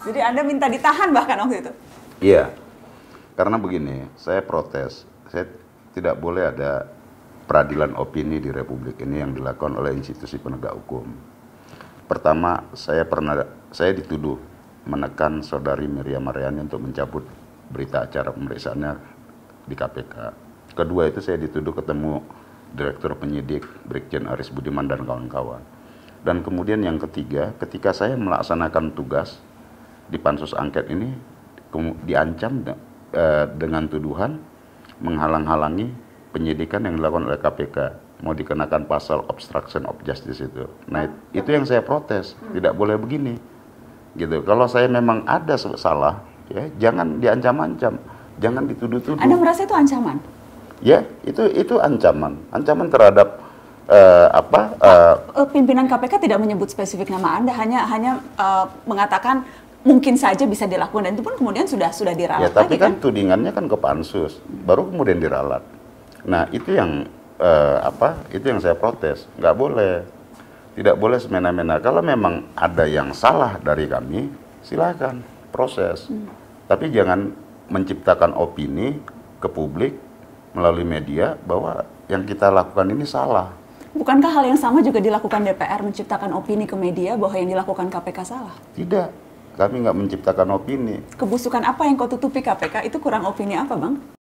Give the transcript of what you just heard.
Jadi Anda minta ditahan bahkan waktu itu? Iya, karena begini, saya protes. Saya tidak boleh ada peradilan opini di Republik ini yang dilakukan oleh institusi penegak hukum. Pertama, saya pernah saya dituduh menekan saudari Miriam Mariani untuk mencabut berita acara pemeriksaannya di KPK. Kedua itu saya dituduh ketemu direktur penyidik Brigjen Aris Budiman dan kawan-kawan. Dan kemudian yang ketiga, ketika saya melaksanakan tugas di pansus angket ini diancam e, dengan tuduhan menghalang-halangi penyidikan yang dilakukan oleh KPK mau dikenakan pasal obstruction of justice itu. Nah, itu yang saya protes, hmm. tidak boleh begini. Gitu. Kalau saya memang ada salah, ya jangan diancam-ancam, jangan dituduh-tuduh. Anda merasa itu ancaman? Ya, itu itu ancaman, ancaman terhadap uh, apa uh, pimpinan KPK tidak menyebut spesifik nama Anda hanya hanya uh, mengatakan mungkin saja bisa dilakukan dan itu pun kemudian sudah sudah diralat. Ya, tapi lagi, kan, kan tudingannya kan ke pansus, baru kemudian diralat. Nah itu yang eh, apa? Itu yang saya protes. Nggak boleh, tidak boleh semena-mena. Kalau memang ada yang salah dari kami, silakan proses. Hmm. Tapi jangan menciptakan opini ke publik melalui media bahwa yang kita lakukan ini salah. Bukankah hal yang sama juga dilakukan DPR menciptakan opini ke media bahwa yang dilakukan KPK salah? Tidak kami nggak menciptakan opini. Kebusukan apa yang kau tutupi KPK? Itu kurang opini apa, Bang?